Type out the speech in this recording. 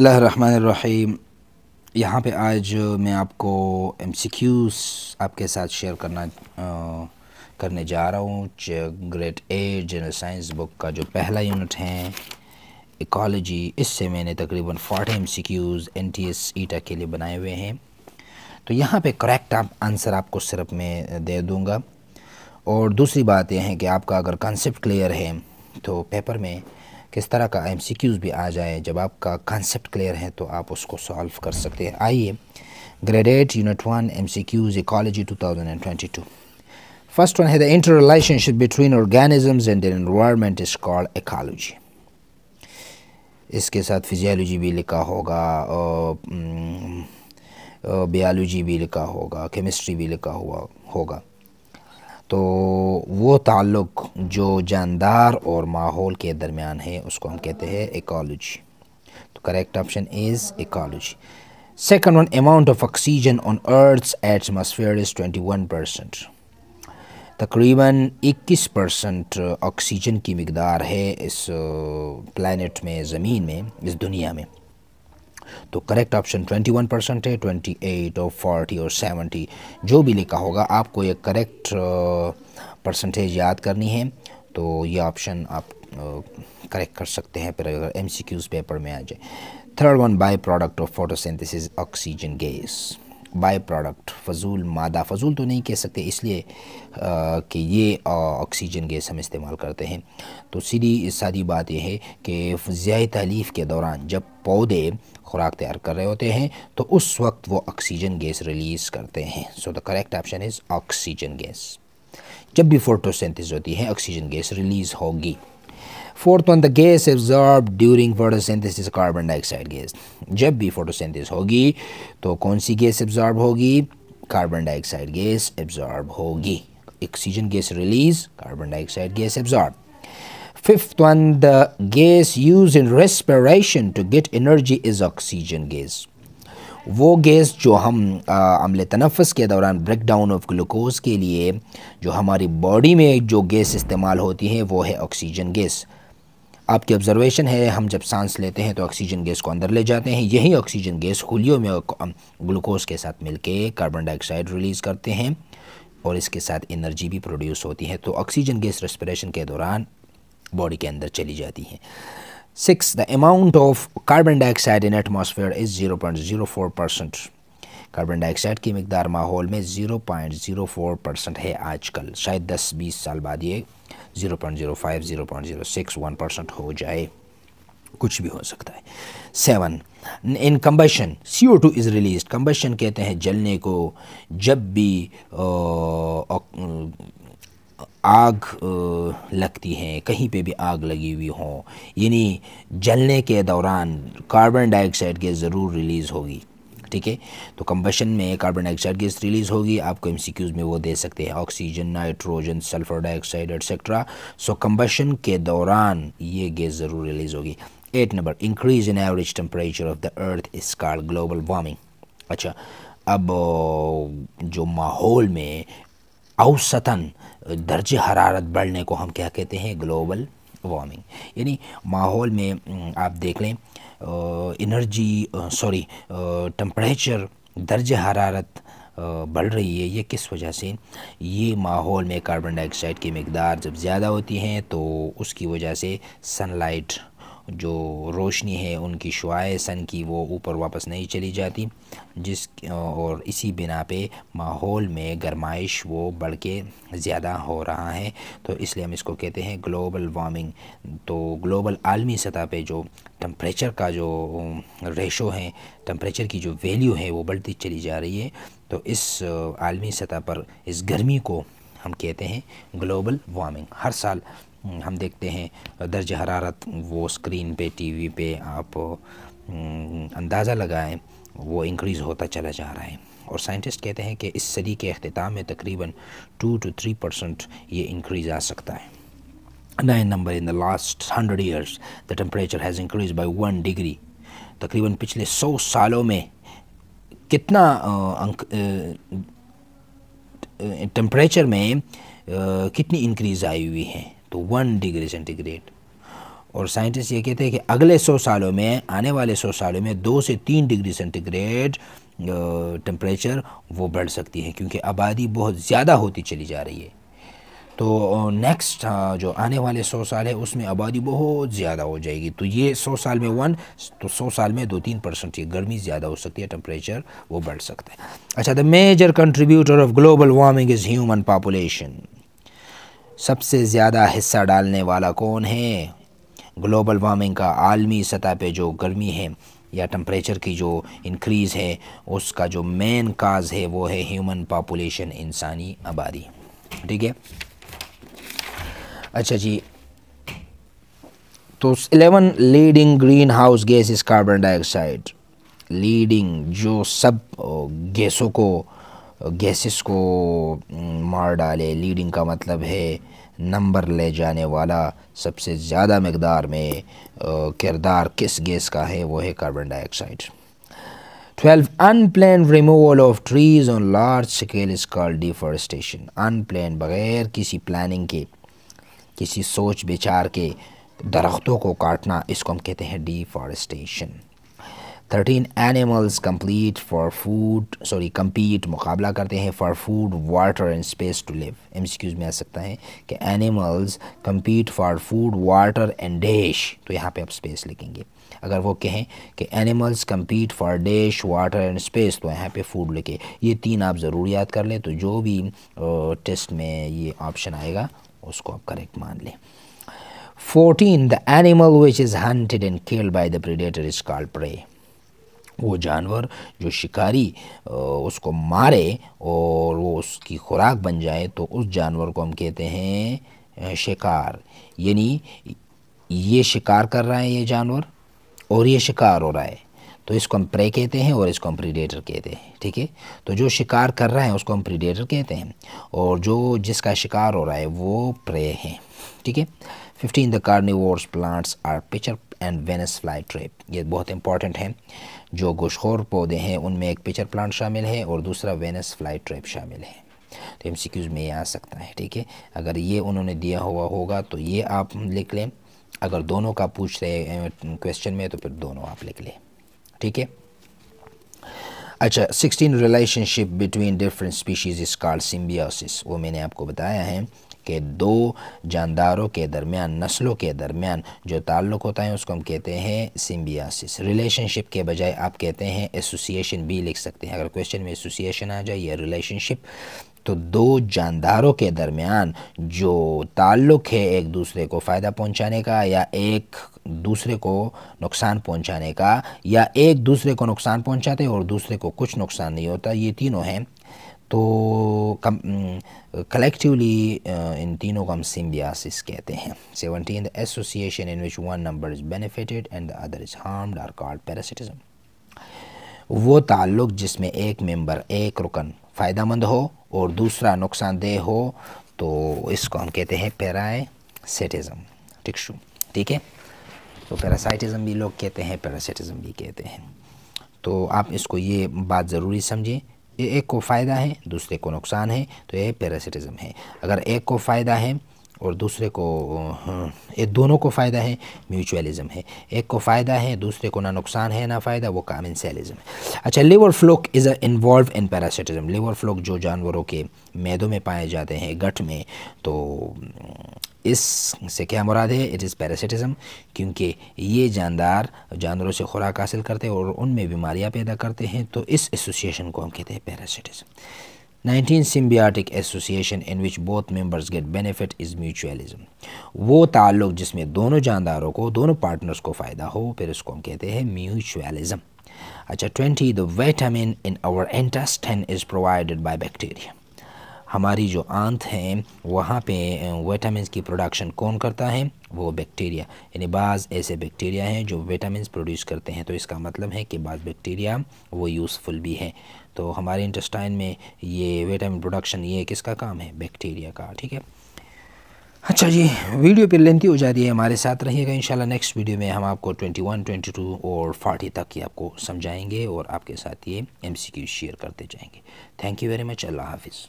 रहीम यहाँ पे आज मैं आपको एम आपके साथ शेयर करना आ, करने जा रहा हूँ great A general science book का जो पहला यूनिट है इकोलॉजी इससे मैंने तकरीबन forty M C Qs N T S ETA के लिए बनाए हुए हैं तो यहाँ पे करेक्ट आप आंसर आपको सिर्फ मैं दे दूँगा और दूसरी बात यह है कि आपका अगर कंसेप्ट क्लियर है तो पेपर में किस तरह का एम सी क्यूज़ भी आ जाए जब आपका कॉन्सेप्ट क्लियर है तो आप उसको सॉल्व कर सकते हैं आइए graded unit one M C Qs ecology two thousand and twenty two first one है the inter relationship between and and environment is called ecology. इसके साथ फिजियोलॉजी भी लिखा होगा बायोलॉजी भी लिखा होगा केमिस्ट्री भी लिखा हुआ होगा तो वो ताल्लुक़ जो जानदार और माहौल के दरमियान है उसको हम कहते हैं एकोलॉजी तो correct option is ecology second one amount of oxygen on earth atmosphere is twenty one percent तकरीबन इक्कीस परसेंट ऑक्सीजन की मकदार है इस प्लानट uh, में ज़मीन में इस दुनिया में तो करेक्ट ऑप्शन 21 परसेंट है 28 और 40 और 70 जो भी लिखा होगा आपको ये करेक्ट परसेंटेज याद करनी है तो ये ऑप्शन आप करेक्ट कर सकते हैं फिर अगर एम पेपर में आ जाए third one by product of photosynthesis oxygen gas by product फजूल मादा फजूल तो नहीं कह सकते इसलिए कि ये ऑक्सीजन गैस हम इस्तेमाल करते हैं तो सीधी सारी बात यह है कि ज्यादा तलीफ के दौरान जब पौधे खुराक तैयार कर रहे होते हैं तो उस वक्त वो ऑक्सीजन गैस रिलीज़ करते हैं so the correct option is oxygen gas जब भी फोटोसिंथेसिस होती है ऑक्सीजन गैस रिलीज़ होगी fourth one the gas absorb during photosynthesis carbon dioxide gas जब भी फोटोसिंथेसिस होगी तो कौन सी गैस एब्जॉर्ब होगी कार्बन डाइऑक्साइड गैस एब्जॉर्ब होगी oxygen gas release carbon dioxide gas absorb Fifth one, the gas used in respiration to get energy is oxygen gas. वो gas जो हम अमल तनफस के दौरान ब्रेक डाउन ऑफ ग्लूकोज के लिए जो हमारी बॉडी में जो गैस इस्तेमाल होती है वो है ऑक्सीजन गैस आपकी ऑब्जर्वेशन है हम जब सांस लेते हैं तो ऑक्सीजन गैस को अंदर ले जाते हैं यही ऑक्सीजन गैस खुलियों में ग्लूकोज के साथ के कार्बन डाइऑक्साइड रिलीज़ करते हैं और इसके साथ एनर्जी भी प्रोड्यूस होती है तो ऑक्सीजन गैस रेस्परेशन के दौरान बॉडी के अंदर चली जाती है Six, the amount of carbon dioxide in atmosphere is 0.04 percent. Carbon dioxide की मकदार माहौल में 0.04 परसेंट है आजकल शायद 10-20 साल बाद ये 0.05, 0.06, 1 परसेंट हो जाए कुछ भी हो सकता है seven in combustion C O two is release combustion कहते हैं जलने को जब भी ओ, ओ, आग लगती हैं कहीं पे भी आग लगी हुई हो यानी जलने के दौरान कार्बन डाइऑक्साइड गैस ज़रूर रिलीज़ होगी ठीक है तो कम्बशन में कार्बन डाइऑक्साइड गैस रिलीज़ होगी आपको एम में वो दे सकते हैं oxygen nitrogen sulphur dioxide etcetera so combustion के दौरान ये गैस ज़रूर रिलीज़ होगी eight number increase in average temperature of the earth is called global warming अच्छा अब जो माहौल में औसतन दर्ज हरारत बढ़ने को हम क्या कहते हैं ग्लोबल वार्मिंग यानी माहौल में आप देख लें इनर्जी सॉरी टम्परेचर दर्ज हरारत बढ़ रही है ये किस वजह से ये माहौल में कार्बन डाइऑक्साइड की मकदार जब ज़्यादा होती है तो उसकी वजह से सनलाइट जो रोशनी है उनकी शुआ सन की वो ऊपर वापस नहीं चली जाती जिस और इसी बिना पे माहौल में गर्माइश वो बढ़ के ज़्यादा हो रहा है तो इसलिए हम इसको कहते हैं ग्लोबल वार्मिंग तो ग्लोबल आलमी सतह पे जो टम्परेचर का जो रेशो है टम्परेचर की जो वैल्यू है वो बढ़ती चली जा रही है तो इस आलमी सतह पर इस गर्मी को हम कहते हैं ग्लोबल वार्मिंग हर साल हम्म, हम देखते हैं दर्ज हरारत वो स्क्रीन पे टीवी पे आप हम्म, अंदाज़ा लगाएं वो इंक्रीज़ होता चला जा रहा है और साइंटिस्ट कहते हैं कि इस सदी के अख्ताम में तकरीबन टू टू थ्री परसेंट ये इंक्रीज़ आ सकता है nine number in the last hundred years the temperature has increase by one degree तकरीबन पिछले सौ सालों में कितना टेम्परेचर में कितनी इंक्रीज़ आई हुई है टू वन डिग्री सेंटीग्रेड और साइंटिस्ट ये कहते हैं कि अगले सौ सालों में आने वाले सौ सालों में दो से तीन डिग्री सेंटीग्रेड टेम्परेचर वो बढ़ सकती है क्योंकि आबादी बहुत ज़्यादा होती चली जा रही है तो नेक्स्ट जो आने वाले सौ साल है उसमें आबादी बहुत ज़्यादा हो जाएगी तो ये सौ साल में वन तो सौ साल में दो तीन परसेंट ये गर्मी ज़्यादा हो सकती है टेम्परेचर वो बढ़ सकता है अच्छा the major contributor of global warming is human population सबसे ज़्यादा हिस्सा डालने वाला कौन है ग्लोबल वार्मिंग का आलमी सतह पे जो गर्मी है या टम्परेचर की जो इंक्रीज़ है उसका जो मेन काज है वो है ह्यूमन पापोलेशन इंसानी आबादी ठीक है अच्छा जी तो eleven leading greenhouse gas is carbon dioxide leading जो सब गैसों को गैसेस को मार डाले लीडिंग का मतलब है नंबर ले जाने वाला सबसे ज़्यादा मकदार में किरदार किस गैस का है वो है carbon dioxide twelve unplanned removal of trees on large scale is called deforestation unplanned बग़ैर किसी प्लानिंग के किसी सोच विचार के दरख्तों को काटना इसको हम कहते हैं deforestation thirteen animals complete for food sorry compete मुकाबला करते हैं for food water and space to live एम में आ सकता है कि animals compete for food water and dash तो यहाँ पे आप स्पेस लिखेंगे अगर वो कहें कि animals compete for dash water and space तो यहाँ पे फूड लिखे ये तीन आप ज़रूर याद कर लें तो जो भी टेस्ट में ये ऑप्शन आएगा उसको आप करेक्ट मान लें 14 the animal which is hunted and killed by the predator is called prey वो जानवर जो शिकारी उसको मारे और वो उसकी खुराक बन जाए तो उस जानवर को हम कहते हैं शिकार यानी ये शिकार कर रहा है ये जानवर और ये शिकार हो रहा है तो इसको हम प्रे कहते हैं और इसको हम प्रीडेटर कहते हैं ठीक है तो जो शिकार कर रहा है उसको हम प्रीडेटर कहते हैं और जो जिसका शिकार हो रहा है वो प्रे है ठीक है fifteen the carnivores plants are pitcher and Venus flytrap ये बहुत इंपॉर्टेंट हैं जो गोशखोर पौधे हैं उनमें एक पिचर प्लांट शामिल है और दूसरा वेनस फ्लाई ट्रेप शामिल है तो एम में ये आ सकता है ठीक है अगर ये उन्होंने दिया हुआ होगा तो ये आप लिख लें अगर दोनों का पूछ रहे क्वेश्चन में तो फिर दोनों आप लिख लें ठीक है अच्छा 16 relationship between different species is called symbiosis वो मैंने आपको बताया है कि दो जानदारों के दरमियान नस्लों के दरमियान जो ताल्लुक़ होता है उसको हम कहते हैं सिम्बियासिस रिलेशनशिप के बजाय आप कहते हैं एसोसिएशन भी लिख सकते हैं अगर क्वेश्चन में एसोसिएशन आ जाए या रिलेशनशिप तो दो जानदारों के दरमियान जो ताल्लुक़ है एक दूसरे को फ़ायदा पहुंचाने का या एक दूसरे को नुकसान पहुंचाने का या एक दूसरे को नुकसान पहुंचाते और दूसरे को कुछ नुकसान नहीं होता ये तीनों हैं तो कम कलेक्टिवली uh, इन तीनों को हम सिम्बियासिस कहते हैं seventeen the association in which one number is benefited and the other is harmed are called parasitism वो ताल्लुक़ जिसमें एक मेंबर एक रुकन फ़ायदा मंद हो और दूसरा नुकसानदेह हो तो इसको हम कहते हैं पैरासिटिज्म ठीक शू ठीक है तो पैरासाइटिज़म भी लोग कहते हैं पैरासिटिज़म भी कहते हैं तो आप इसको ये बात ज़रूरी समझें ये एक को फ़ायदा है दूसरे को नुकसान है तो ये पैरासिटिज़म है अगर एक को फ़ायदा है और दूसरे को ये दोनों को फ़ायदा है म्यूचुअलिज्म है एक को फ़ायदा है दूसरे को ना नुकसान है ना फ़ायदा वो कामिन सेलिज़म है अच्छा liver fluke is involve in parasitism liver fluke जो जानवरों के मैदों में पाए जाते हैं गट में तो इससे क्या मुराद है इट इज़ पैरासिटिज़म क्योंकि ये जानदार जानवरों से खुराक हासिल करते हैं और उनमें बीमारियाँ पैदा करते हैं तो इस एसोसिएशन को हम कहते हैं पैरासिटिज़म 19 symbiotic association in which both members get benefit is mutualism वो ताल्लुक जिसमें दोनों जानदारों को दोनों पार्टनर्स को फ़ायदा हो फिर उसको हम कहते हैं म्यूचुअलिज्म अच्छा 20 the vitamin in our intestine is provided by bacteria हमारी जो आंत है वहाँ पे विटामिन की प्रोडक्शन कौन करता है वो बैक्टीरिया यानी बाज़ ऐसे बैक्टीरिया हैं जो विटामिन प्रोड्यूस करते हैं तो इसका मतलब है कि बाज़ बैक्टीरिया वो यूज़फुल भी है तो हमारे इंटस्टाइन में ये विटामिन प्रोडक्शन ये किसका काम है बैक्टीरिया का ठीक है अच्छा जी वीडियो पर लेंथी हो जाती है हमारे साथ रहिएगा इंशाल्लाह नेक्स्ट वीडियो में हम आपको 21, 22 और 40 तक ही आपको समझाएंगे और आपके साथ ये एमसीक्यू शेयर करते जाएंगे थैंक यू वेरी मच अल्लाह हाफिज़